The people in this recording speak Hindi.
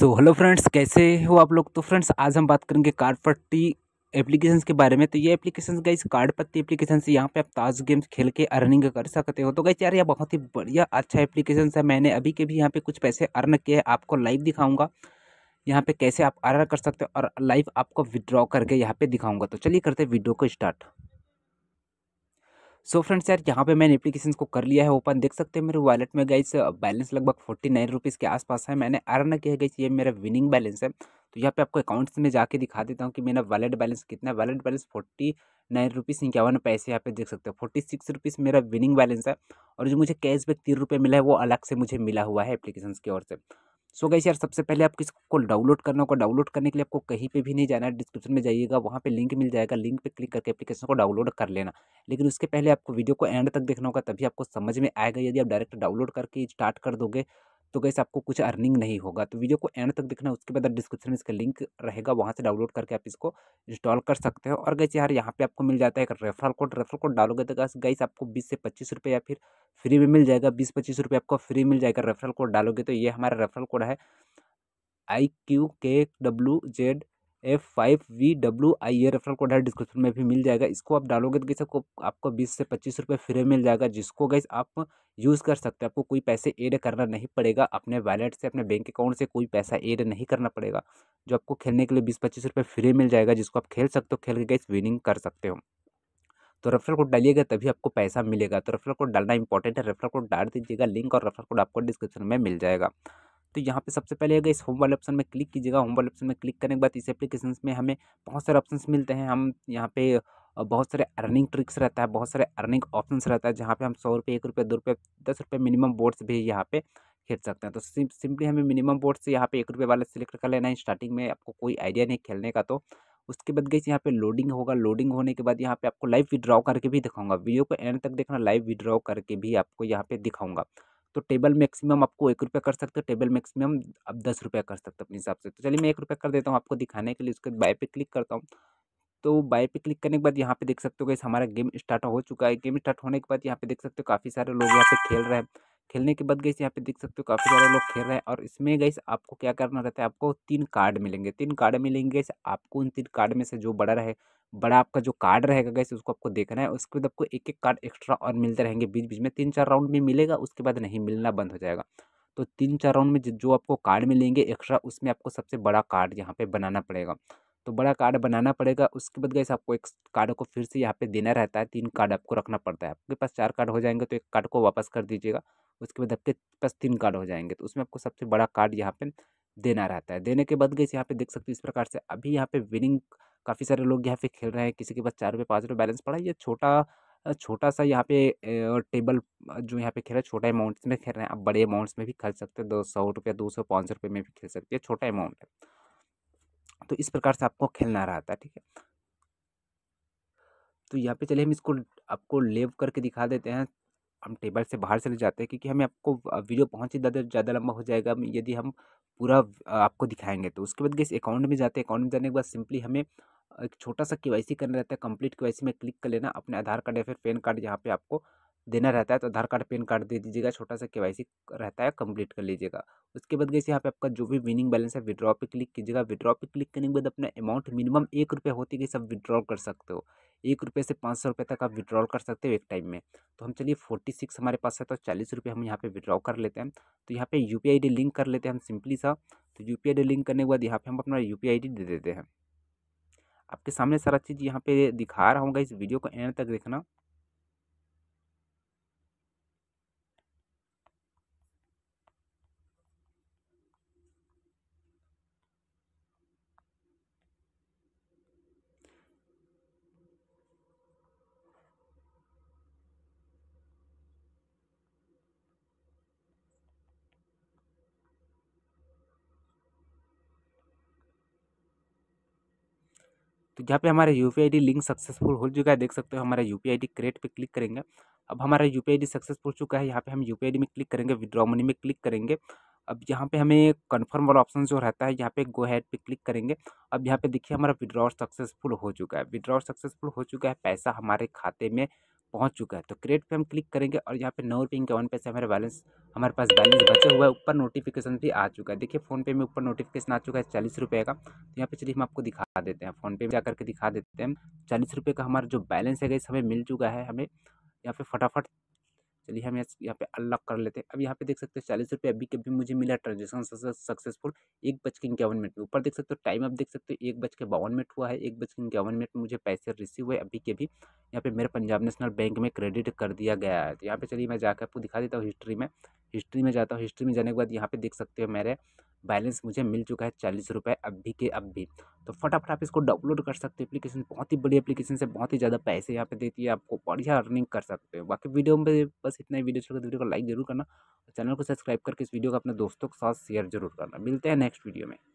सो हेलो फ्रेंड्स कैसे हो आप लोग तो फ्रेंड्स आज हम बात करेंगे कार्ड पट्टी एप्लीकेशंस के बारे में तो ये एप्लीकेशन इस कार्ड पत्ती एप्लीकेशन से यहाँ पे आप ताज गेम्स खेल के अर्निंग कर सकते हो तो गई यार ये बहुत ही बढ़िया अच्छा एप्लीकेशन है मैंने अभी के भी यहाँ पे कुछ पैसे अर्न किए हैं आपको लाइव दिखाऊंगा यहाँ पे कैसे आप अर्न कर सकते हो और लाइव आपको विड्रॉ करके यहाँ पे दिखाऊंगा तो चलिए करते हैं वीडियो को स्टार्ट सो फ्रेंड्स यार यहाँ पे मैंने एप्लीकेशन को कर लिया है ओपन देख सकते हैं मेरे वॉलेट में गई बैलेंस लगभग फोर्टी नाइन रुपीज़ के आसपास है मैंने अर्न किया गई ये मेरा विनिंग बैलेंस है तो यहाँ पे आपको अकाउंट्स में जाके दिखा देता हूँ कि मेरा वॉलेट बैलेंस कितना है wallet balance forty nine rupees इक्यावन पैसे यहाँ पे देख सकते हो फोर्टी सिक्स रुपीज़ मेरा विनिंग बैलेंस है और जो मुझे कैशबैक तीन रुपये मिला है वो अलग से मुझे मिला हुआ है एप्लीकेशन की ओर से सो गई यार सबसे पहले किस को डाउनलोड करना होगा डाउनलोड करने के लिए आपको कहीं पे भी नहीं जाना है डिस्क्रिप्शन में जाइएगा वहाँ पे लिंक मिल जाएगा लिंक पे क्लिक करके एप्लीकेशन को डाउनलोड कर लेना लेकिन उसके पहले आपको वीडियो को एंड तक देखना होगा तभी आपको समझ में आएगा यदि आप डायरेक्ट डाउनलोड करके स्टार्ट कर दोगे तो गैस आपको कुछ अर्निंग नहीं होगा तो वीडियो को एंड तक देखना उसके बाद डिस्क्रिप्शन में इसका लिंक रहेगा वहाँ से डाउनलोड करके आप इसको इंस्टॉल कर सकते हो और गैस यार यहाँ पे आपको मिल जाता है एक रेफरल कोड रेफरल कोड डालोगे तो गैस गैस आपको बीस से पच्चीस रुपये या फिर फ्री में मिल जाएगा बीस पच्चीस रुपये आपको फ्री मिल जाएगा रेफरल कोड डालोगे तो ये हमारा रेफरल कोड है I Q K W Z F five V W I ये रेफरल कोड है डिस्क्रिप्शन में भी मिल जाएगा इसको आप डालोगे तो गैस आपको आपको बीस से पच्चीस रुपये फ्री मिल जाएगा जिसको गैस आप यूज़ कर सकते हैं आपको कोई पैसे एड करना नहीं पड़ेगा अपने वैलेट से अपने बैंक अकाउंट से कोई पैसा एड नहीं करना पड़ेगा जो आपको खेलने के लिए बीस पच्चीस रुपये फ्री मिल जाएगा जिसको आप खेल सकते हो खेल के गैस विनिंग कर सकते हो तो रेफरल कोड डालिएगा तभी आपको पैसा मिलेगा तो रेफरल कोड डालना इंपॉर्टेंट है रेफरल कोड डाल दीजिएगा लिंक और रेफरल कोड आपको डिस्क्रिप्शन में मिल जाएगा तो यहाँ पे सबसे पहले अगर इस होम वाले ऑप्शन में क्लिक कीजिएगा होम वाले ऑप्शन में क्लिक करने के बाद इस एप्लीकेशन में हमें बहुत सारे ऑप्शन मिलते हैं हम यहाँ पे बहुत सारे अर्निंग ट्रिक्स रहता है बहुत सारे अर्निंग ऑप्शंस रहता है जहाँ पे हम सौ रुपये एक रुपये दो रुपये दस रुपये मिनिमम बोर्ड्स भी यहाँ पे खेल सकते हैं तो सिंपली हमें मिनिमम बोर्ड से यहाँ पे एक रुपये वाला सेलेक्ट कर लेना है स्टार्टिंग में आपको कोई आइडिया नहीं खेलने का तो उसके बाद गई यहाँ पे लोडिंग होगा लोडिंग होने के बाद यहाँ पे आपको लाइव विड्रॉ करके भी दिखाऊंगा वीडियो को एंड तक देखना लाइव विड्रॉ करके भी आपको यहाँ पे दिखाऊंगा तो टेबल मैक्सिमम आपको एक रुपया कर सकते हो टेबल मैक्सिमम आप दस रुपया कर सकते हो अपने हिसाब से तो चलिए मैं एक रुपया कर देता हूँ आपको दिखाने के लिए उसके बाय पे क्लिक करता हूँ तो बाय पे क्लिक करने के बाद यहाँ पे देख सकते हो कि हमारा गेम स्टार्ट हो चुका है गेम स्टार्ट होने के बाद यहाँ पे देख सकते हो काफ़ी सारे लोग यहाँ पे खेल रहे हैं खेलने के बाद गई यहाँ पे देख सकते हो काफ़ी सारे लोग खेल रहे हैं और इसमें गई आपको क्या करना रहता है आपको तीन कार्ड मिलेंगे तीन कार्ड मिलेंगे गई आपको उन तीन कार्ड में से जो बड़ा रहे बड़ा आपका जो कार्ड रहेगा गैस उसको आपको देखना है उसके बाद आपको एक एक कार्ड एक्स्ट्रा और मिलते रहेंगे बीच बीच में तीन चार राउंड में मिलेगा उसके बाद नहीं मिलना बंद हो जाएगा तो तीन चार राउंड में जो आपको कार्ड मिलेंगे एक्स्ट्रा उसमें आपको सबसे बड़ा कार्ड यहाँ पे बनाना पड़ेगा तो बड़ा कार्ड बनाना पड़ेगा उसके बाद गैस आपको एक कार्ड को फिर से यहाँ पे देना रहता है तीन कार्ड आपको रखना पड़ता है आपके पास चार कार्ड हो जाएंगे तो एक कार्ड को वापस कर दीजिएगा उसके बाद आपके पास तीन कार्ड हो जाएंगे तो उसमें आपको सबसे बड़ा कार्ड यहाँ पे देना रहता है देने के बाद गैस यहाँ पे देख सकते हो इस प्रकार से अभी यहाँ पे विनिंग काफ़ी सारे लोग यहाँ पे खेल रहे हैं किसी के पास चार रुपये पाँच रुपये बैलेंस पड़ा ये छोटा छोटा सा यहाँ पे टेबल जो यहाँ पे खेल रहे छोटा अमाउंट्स में खेल रहे हैं आप बड़े अमाउंट्स में भी खेल सकते हैं दो सौ रुपये दो सौ पाँच सौ रुपये में भी खेल सकते हैं छोटा अमाउंट है तो इस प्रकार से आपको खेलना रहता है ठीक है तो यहाँ पे चलिए हम इसको आपको लेव करके दिखा देते हैं हम टेबल से बाहर चले जाते हैं क्योंकि हमें आपको वीडियो पहुँच ही ज़्यादा ज़्यादा लंबा हो जाएगा यदि हम पूरा आपको दिखाएंगे तो उसके बाद गए अकाउंट में जाते हैं अकाउंट में जाने के बाद सिंपली हमें एक छोटा सा के करना रहता है कंप्लीट के में क्लिक कर लेना अपने आधार कार्ड या फिर पैन कार्ड यहाँ पर आपको देना रहता है तो आधार कार्ड पेन कार्ड दे दीजिएगा छोटा सा के रहता है कंप्लीट कर लीजिएगा उसके बाद गई यहाँ पे आपका जो भी विनिंग बैलेंस है विड्रॉ पे क्लिक कीजिएगा विड्रॉ पे क्लिक करने के बाद अपना अमाउंट मिनिमम एक रुपये होती गई सब विड्रॉ कर सकते हो एक रुपये से पाँच सौ रुपये तक आप विड्रॉल कर सकते हो एक टाइम में तो हम चलिए फोर्टी सिक्स हमारे पास है तो चालीस रुपये हम यहाँ पे विड्रॉ कर लेते हैं तो यहाँ पे U P I D link कर लेते हैं हम सिंपली सा तो U P I D link करने के बाद यहाँ पे हम अपना यू पी आई डी दे देते हैं आपके सामने सारा चीज़ यहाँ पे दिखा रहा हूँ इस वीडियो को एंड तक देखना तो जहाँ पे हमारा यू पी लिंक सक्सेसफुल हो चुका है देख सकते हो हमारा यू पी क्रिएट पे क्लिक करेंगे अब हमारा यू पी सक्सेसफुल हो चुका है यहाँ पे हम यू पी में क्लिक करेंगे विद्रॉ मनी में क्लिक करेंगे अब यहाँ पे हमें कन्फर्म वाला ऑप्शन जो रहता है यहाँ पे गो हैड पे क्लिक करेंगे अब यहाँ पे देखिए हमारा विड्रॉ सक्सेसफुल हो चुका है विड्रॉ सक्सेसफुल हो चुका है पैसा हमारे खाते में पहुंच चुका है तो क्रिएट पे हम क्लिक करेंगे और यहाँ पे नौ रुपये इक्यावन पैसे हमारे बैलेंस हमारे पास बैलेंस बचा हुआ है ऊपर नोटिफिकेशन भी आ चुका है देखिए फ़ोनपे में ऊपर नोटिफिकेशन आ चुका है चालीस रुपये का तो यहाँ पे चलिए हम आपको दिखा देते हैं फ़ोनपे में जा करके दिखा देते हैं चालीस रुपये का हमारा जो बैलेंस है गई हमें मिल चुका है हमें यहाँ पे फटाफट चलिए हम यहाँ पे अनलॉक कर लेते हैं अब यहाँ पे देख सकते हैं चालीस रुपये अभी कभी मुझे मिला ट्रांजेक्शन सक्सेसफुल एक बज के इक्यावन मिनट में ऊपर देख सकते हो टाइम आप देख सकते हो एक बज के बावन मिनट हुआ है एक बज के इक्यावन मिनट में मुझे पैसे रिसीव हुए अभी के भी यहाँ पे मेरे पंजाब नेशनल बैंक में क्रेडिट कर दिया गया है तो यहाँ पे चलिए मैं जाकर आपको दिखा देता हूँ हिस्ट्री में हिस्ट्री में जाता हूँ हिस्ट्री में जाने के बाद यहाँ पे देख सकते हो मेरे बैलेंस मुझे मिल चुका है चालीस रुपये अभी के अभी तो फटाफट आप इसको डाउनलोड कर सकते हो एप्लीकेशन बहुत ही बड़ी एप्लीकेशन से बहुत ही ज़्यादा पैसे यहाँ पे देती है आपको बढ़िया अर्निंग कर सकते हो बाकी वीडियो में बस इतना ही वीडियो चलकर वीडियो को लाइक जरूर करना और चैनल को सब्सक्राइब करके इस वीडियो को अपने दोस्तों के साथ शेयर जरूर करना मिलते हैं नेक्स्ट वीडियो में